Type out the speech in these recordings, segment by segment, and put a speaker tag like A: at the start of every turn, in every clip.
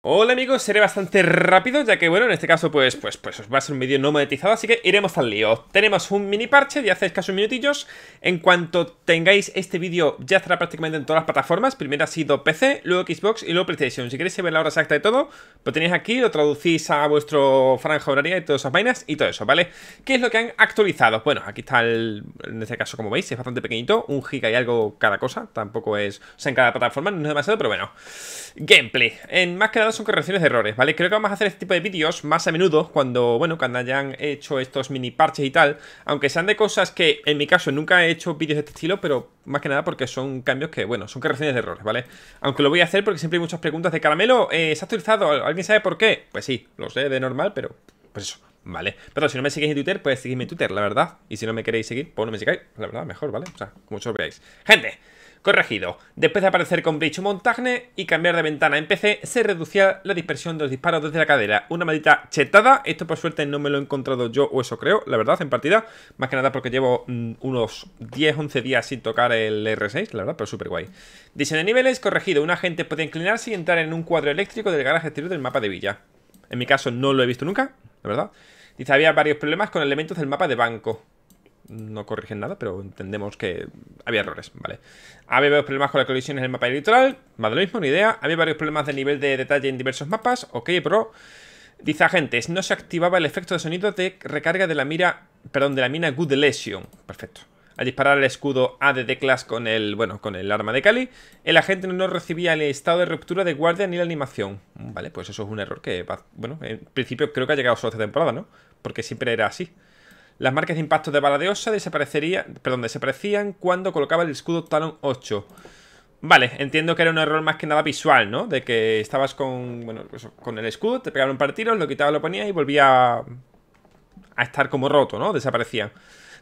A: Hola amigos, seré bastante rápido, ya que bueno, en este caso pues, pues, pues va a ser un vídeo no monetizado, así que iremos al lío. Tenemos un mini parche de hace escasos minutillos, en cuanto tengáis este vídeo ya estará prácticamente en todas las plataformas, primero ha sido PC, luego Xbox y luego PlayStation. Si queréis saber la hora exacta de todo, lo tenéis aquí, lo traducís a vuestro franja horaria y todas esas vainas y todo eso, ¿vale? ¿Qué es lo que han actualizado? Bueno, aquí está en este caso como veis, es bastante pequeñito, un giga y algo cada cosa, tampoco es, o sea, en cada plataforma no es demasiado, pero bueno. Gameplay, en más que nada son correcciones de errores, ¿vale? Creo que vamos a hacer este tipo de vídeos más a menudo cuando, bueno, cuando hayan hecho estos mini parches y tal, aunque sean de cosas que en mi caso nunca he hecho vídeos de este estilo, pero más que nada porque son cambios que, bueno, son correcciones de errores, ¿vale? Aunque lo voy a hacer porque siempre hay muchas preguntas de Caramelo, eh, ¿se ha actualizado? ¿Alguien sabe por qué? Pues sí, lo sé de normal, pero pues eso. ¿vale? Pero si no me seguís en Twitter, puedes seguirme en Twitter, la verdad. Y si no me queréis seguir, pues no me sigáis, la verdad, mejor, ¿vale? O sea, como os veáis. Gente, Corregido. Después de aparecer con bicho Montagne y cambiar de ventana en PC, se reducía la dispersión de los disparos desde la cadera. Una maldita chetada. Esto por suerte no me lo he encontrado yo, o eso creo, la verdad, en partida. Más que nada porque llevo mm, unos 10-11 días sin tocar el R6, la verdad, pero súper guay. Diseño de niveles, corregido. Un agente puede inclinarse y entrar en un cuadro eléctrico del garaje exterior del mapa de villa. En mi caso no lo he visto nunca, la verdad. Dice, había varios problemas con elementos del mapa de banco no corrigen nada, pero entendemos que había errores, ¿vale? Había varios problemas con las colisiones en el mapa litoral, más de lo mismo, ni idea. Había varios problemas de nivel de detalle en diversos mapas, ok, pero... Dice agentes, no se activaba el efecto de sonido de recarga de la mira, perdón, de la mina Good Lesion. Perfecto. Al disparar el escudo de Class con el, bueno, con el arma de Cali, el agente no recibía el estado de ruptura de guardia ni la animación. Vale, pues eso es un error que, bueno, en principio creo que ha llegado solo esta temporada, ¿no? Porque siempre era así. Las marcas de impacto de bala de osa donde perdón, desaparecían cuando colocaba el escudo Talon 8. Vale, entiendo que era un error más que nada visual, ¿no? De que estabas con, bueno, pues, con el escudo, te pegaban un par tiros, lo quitabas, lo ponía y volvía a estar como roto, ¿no? Desaparecía.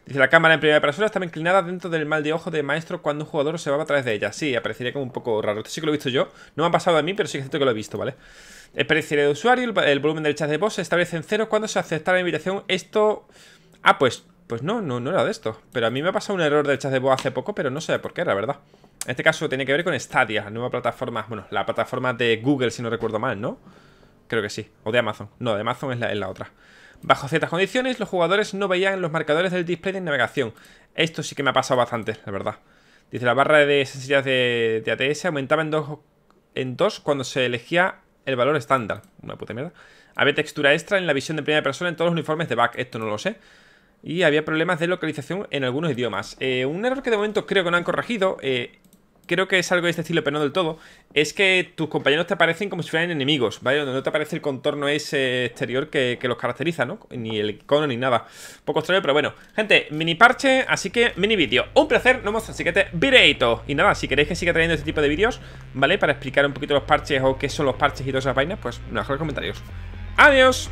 A: Dice, la cámara en primera persona estaba inclinada dentro del mal de ojo de maestro cuando un jugador se va a través de ella. Sí, aparecería como un poco raro. Esto sí que lo he visto yo. No me ha pasado a mí, pero sí que es cierto que lo he visto, ¿vale? Experiencia de usuario, el, volumen del chat de voz se establece en cero cuando se acepta la invitación. Esto... Ah, pues, pues no, no, no era de esto. Pero a mí me ha pasado un error del chat de voz hace poco, pero no sé por qué, la verdad. En este caso tiene que ver con Stadia, la nueva plataforma, bueno, la plataforma de Google, si no recuerdo mal, ¿no? Creo que sí, o de Amazon. No, de Amazon es la, otra. Bajo ciertas condiciones, los jugadores no veían los marcadores del display de navegación. Esto sí que me ha pasado bastante, la verdad. Dice, la barra de sensibilidad de, ATS aumentaba en dos, en dos cuando se elegía el valor estándar. Una puta mierda. Había textura extra en la visión de primera persona en todos los uniformes de back. Esto no lo sé. Y había problemas de localización en algunos idiomas. Eh, un error que de momento creo que no han corregido, eh, creo que es algo de este estilo, pero no del todo, es que tus compañeros te aparecen como si fueran enemigos, ¿vale? Donde no te aparece el contorno ese exterior que, los caracteriza, ¿no? Ni el icono ni nada. Un poco extraño, pero bueno. Gente, mini parche, así que mini vídeo. Un placer, no vemos en el siguiente videito. Y nada, si queréis que siga trayendo este tipo de vídeos, ¿vale? Para explicar un poquito los parches o qué son los parches y todas esas vainas, pues los comentarios. ¡Adiós!